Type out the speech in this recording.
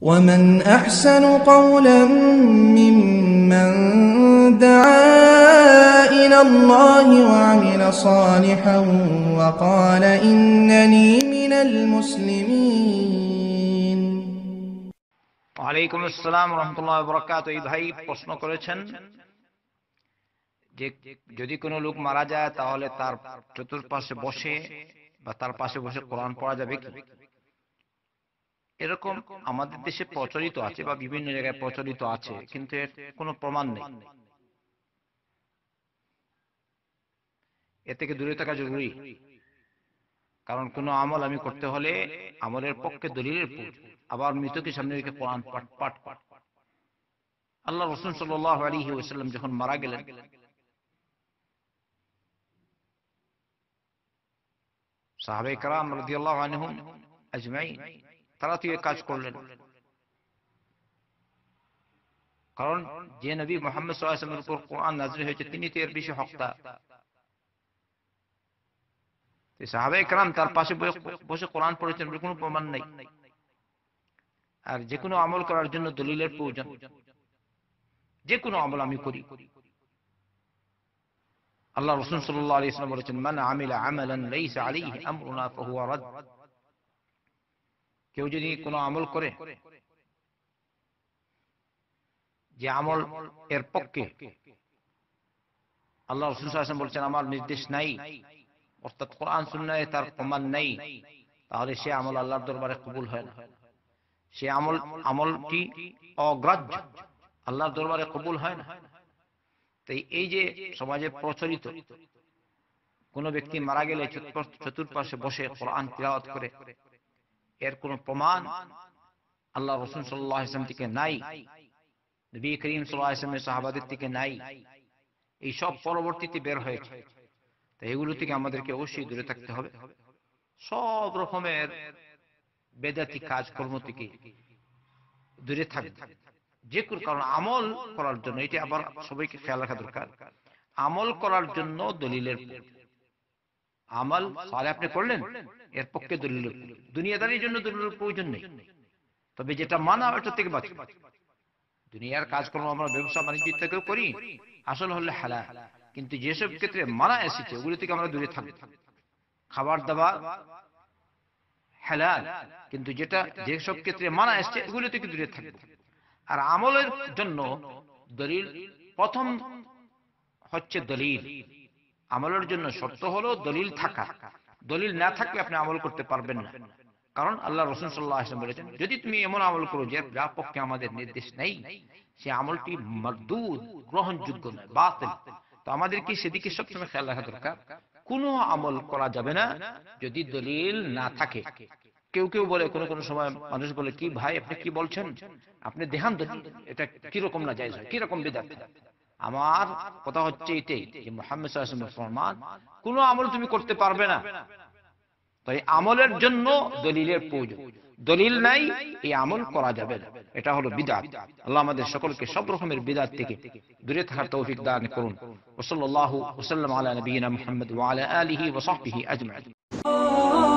ومن أحسن قولا ممن دعا إلى الله وعمل صالحا وقال إنني من المسلمين وعليكم السلام ورحمة الله وبركاته এই ভাই প্রশ্ন করেছেন যে যদি কোনো লোক মারা যায় তাহলে তার চতুর্পাশে বসে বা তার পাশে বসে কোরআন পড়া যাবে কি এরকম আমাদের দেশে প্রচলিত আছে বা বিভিন্ন জায়গায় প্রচলিত আছে কিন্তু এর কোনো প্রমাণ নেই এ থেকে দূরে থাকা জরুরি কারণ কোনো আমল আমি করতে হলে আমলের পক্ষে দলিলের আবার মৃতকে সামনে রেখে পড়ান পাঠ পাঠ পাঠ আল্লাহ রসুন সাল্লাহ আলী ওসাল্লাম যখন মারা গেলেন সাহাবে কারাম রদি আল্লাহ আনহুম তারা তো এ কাজ করলেন কারণ যে নবী মোহাম্মদ সাল্লাহামের উপর কোরআন নাজির হয়েছে তিনি তো এর বেশি হকতা সাহাবে একরাম তার পাশে বসে কোরআন পড়েছেন কোনো প্রমাণ নেই আর যে কোনো আমল করার জন্য দলিলের প্রয়োজন যে কোনো আমল আমি করি আল্লাহ রসুল সাল্লাহ আলি ইসলাম বলেছেন মান আমিলা আমালান লাইসা আলাইহি আমরুনা ফাহুয়া রাদ কেউ যদি কোনো আমল করে যে আমল এর পক্ষে আল্লাহ রসুল বলছেন আমার নির্দেশ নাই অর্থাৎ কোরআন তার প্রমাণ তাহলে সে আমল আল্লাহর দরবারে কবুল হয় না সে আমল আমলটি অগ্রাহ্য আল্লাহর দরবারে কবুল হয় না তাই এই যে সমাজে প্রচলিত কোনো ব্যক্তি মারা গেলে চতুর্পাশে বসে কোরআন তিলাওয়াত করে এর কোন প্রমাণ আল্লাহ রসুল সাল্লাহ ইসলাম থেকে নাই নবী করিম সাল্লাহ ইসলামের সাহাবাদের থেকে নাই এই সব পরবর্তীতে বের হয়েছে এগুলো থেকে আমাদেরকে অবশ্যই দূরে থাকতে হবে সব রকমের বেদাতি কাজকর্ম থেকে দূরে থাকবে যে কোনো কারণ আমল করার জন্য এটা আবার সবাইকে খেয়াল রাখা দরকার আমল করার জন্য দলিলের আমল সালে আপনি করলেন এর পক্ষে দলিল দুনিয়াদারির জন্য দলিল প্রয়োজন নেই তবে যেটা মানা ওটা থেকে বাঁচ দুনিয়ার কাজকর্ম আমরা ব্যবসা বাণিজ্য থেকেও করি আসল হলে হালা কিন্তু যেসব ক্ষেত্রে মানা এসেছে ওগুলো থেকে আমরা দূরে থাকবো খাবার দাবার হেলাল কিন্তু যেটা যেসব ক্ষেত্রে মানা এসছে ওগুলো থেকে দূরে থাকবো আর আমলের জন্য দলিল প্রথম হচ্ছে দলিল আমলের জন্য শর্ত হলো দলিল থাকা দলিল না থাকলে আপনি আমল করতে পারবেন না কারণ আল্লাহ রসুন সাল্লাহ আসলাম বলেছেন যদি তুমি এমন আমল করো যে যা পক্ষে আমাদের নির্দেশ নেই সে আমলটি মরদুদ গ্রহণযোগ্য নয় বা তো আমাদের কি সেদিকে সবসময় খেয়াল রাখা দরকার কোনো আমল করা যাবে না যদি দলিল না থাকে কেউ কেউ বলে কোন কোন সময় মানুষ বলে কি ভাই আপনি কি বলছেন আপনি দেহান্ত এটা কিরকম না যায় কিরকম বিদাত আমার কথা হচ্ছে এটাই যে মোহাম্মদ ফরমান কোনো আমল তুমি করতে পারবে না তাই আমলের জন্য দলিলের প্রয়োজন দলিল নাই এই আমল করা যাবে না এটা হলো বিদাত আল্লাহ আমাদের সকলকে সব রকমের বিদাত থেকে দূরে থাকার তৌফিক দান করুন ওসল্লাহ ওসাল্লাম আলা নবীনা মোহাম্মদ ওয়া আলা আলিহি ওয়া সাহবিহি